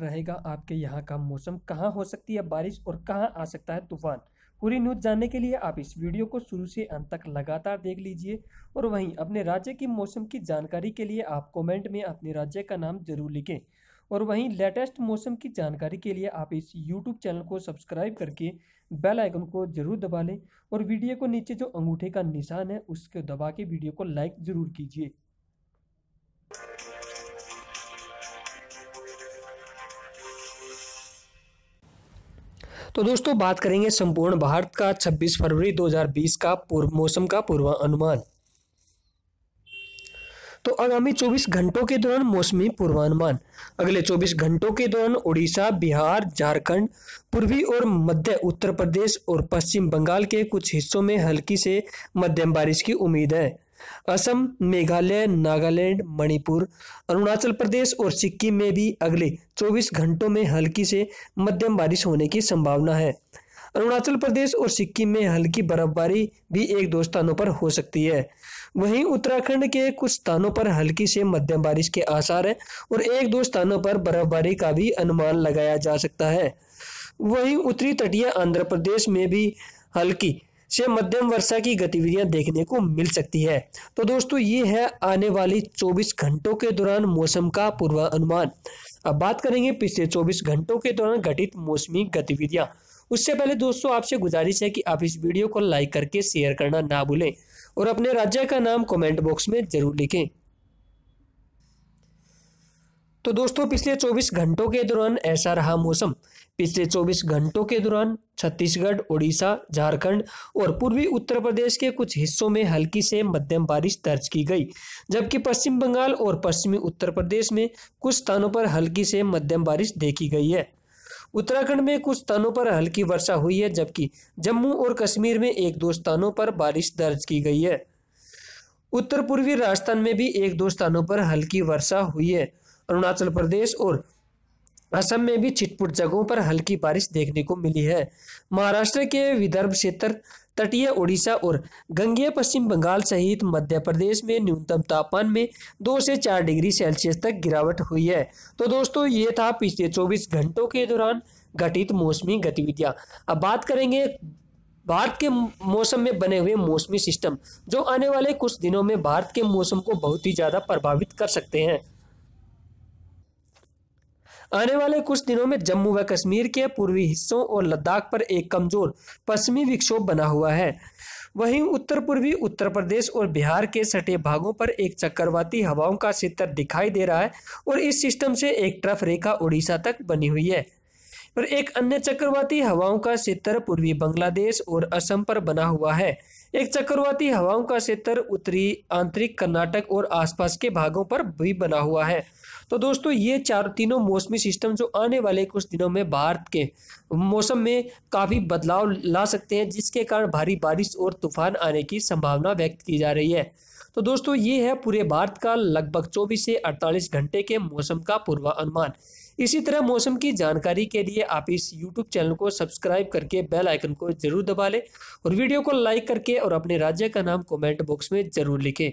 रहेगा आपके यहाँ का मौसम कहाँ हो सकती है बारिश और कहाँ आ सकता है तूफान पूरी न्यूज़ जानने के लिए आप इस वीडियो को शुरू से अंत तक लगातार देख लीजिए और वहीं अपने राज्य की मौसम की जानकारी के लिए आप कमेंट में अपने राज्य का नाम जरूर लिखें और वहीं लेटेस्ट मौसम की जानकारी के लिए आप इस यूट्यूब चैनल को सब्सक्राइब करके बेल आइकन को जरूर दबा लें और वीडियो को नीचे जो अंगूठे का निशान है उसको दबा के वीडियो को लाइक ज़रूर कीजिए तो दोस्तों बात करेंगे संपूर्ण भारत का 26 फरवरी 2020 का पूर्व मौसम का पूर्वानुमान तो आगामी 24 घंटों के दौरान मौसमी पूर्वानुमान अगले 24 घंटों के दौरान उड़ीसा बिहार झारखंड पूर्वी और मध्य उत्तर प्रदेश और पश्चिम बंगाल के कुछ हिस्सों में हल्की से मध्यम बारिश की उम्मीद है असम मेघालय नागालैंड मणिपुर अरुणाचल प्रदेश और सिक्किम में भी अगले 24 घंटों में हल्की से मध्यम बारिश होने की संभावना है अरुणाचल प्रदेश और सिक्किम में हल्की बर्फबारी भी एक दो स्थानों पर हो सकती है वहीं उत्तराखंड के कुछ स्थानों पर हल्की से मध्यम बारिश के आसार हैं और एक दो स्थानों पर बर्फबारी का भी अनुमान लगाया जा सकता है वहीं उत्तरी तटीय आंध्र प्रदेश में भी हल्की से मध्यम वर्षा की गतिविधियां देखने को मिल सकती है तो दोस्तों ये है आने वाली 24 घंटों के दौरान मौसम का पूर्वानुमान अब बात करेंगे पिछले 24 घंटों के दौरान घटित मौसमी गतिविधियां उससे पहले दोस्तों आपसे गुजारिश है कि आप इस वीडियो को लाइक करके शेयर करना ना भूलें और अपने राज्य का नाम कॉमेंट बॉक्स में जरूर लिखें तो दोस्तों पिछले 24 घंटों के दौरान ऐसा रहा मौसम पिछले 24 घंटों के दौरान छत्तीसगढ़ उड़ीसा झारखंड और पूर्वी उत्तर प्रदेश के कुछ हिस्सों में हल्की से मध्यम बारिश दर्ज की गई जबकि पश्चिम बंगाल और पश्चिमी उत्तर प्रदेश में कुछ स्थानों पर हल्की से मध्यम बारिश देखी गई है उत्तराखंड में कुछ स्थानों पर हल्की वर्षा हुई है जबकि जम्मू और कश्मीर में एक दो स्थानों पर बारिश दर्ज की गई है उत्तर पूर्वी राजस्थान में भी एक दो स्थानों पर हल्की वर्षा हुई है अरुणाचल प्रदेश और असम में भी छिटपुट जगहों पर हल्की बारिश देखने को मिली है महाराष्ट्र के विदर्भ क्षेत्र तटीय ओडिशा और गंगेय पश्चिम बंगाल सहित मध्य प्रदेश में न्यूनतम तापमान में दो से चार डिग्री सेल्सियस तक गिरावट हुई है तो दोस्तों ये था पिछले चौबीस घंटों के दौरान घटित मौसमी गतिविधियां अब बात करेंगे भारत के मौसम में बने हुए मौसमी सिस्टम जो आने वाले कुछ दिनों में भारत के मौसम को बहुत ही ज़्यादा प्रभावित कर सकते हैं आने वाले कुछ दिनों में जम्मू व कश्मीर के पूर्वी हिस्सों और लद्दाख पर एक कमजोर पश्चिमी विक्षोभ बना हुआ है वहीं उत्तर पूर्वी उत्तर प्रदेश और बिहार के सटे भागों पर एक चक्रवाती हवाओं का सितर दिखाई दे रहा है और इस सिस्टम से एक ट्रफ रेखा उड़ीसा तक बनी हुई है पर एक अन्य चक्रवाती हवाओं का क्षेत्र पूर्वी बांग्लादेश और असम पर बना हुआ है एक चक्रवाती हवाओं का क्षेत्र उत्तरी आंतरिक कर्नाटक और आसपास के भागों पर भी बना हुआ है तो दोस्तों ये चारों तीनों मौसमी सिस्टम जो आने वाले कुछ दिनों में भारत के मौसम में काफ़ी बदलाव ला सकते हैं जिसके कारण भारी बारिश और तूफान आने की संभावना व्यक्त की जा रही है तो दोस्तों ये है पूरे भारत का लगभग 24 से 48 घंटे के मौसम का पूर्वानुमान इसी तरह मौसम की जानकारी के लिए आप इस YouTube चैनल को सब्सक्राइब करके बेल आइकन को जरूर दबा लें और वीडियो को लाइक करके और अपने राज्य का नाम कमेंट बॉक्स में जरूर लिखें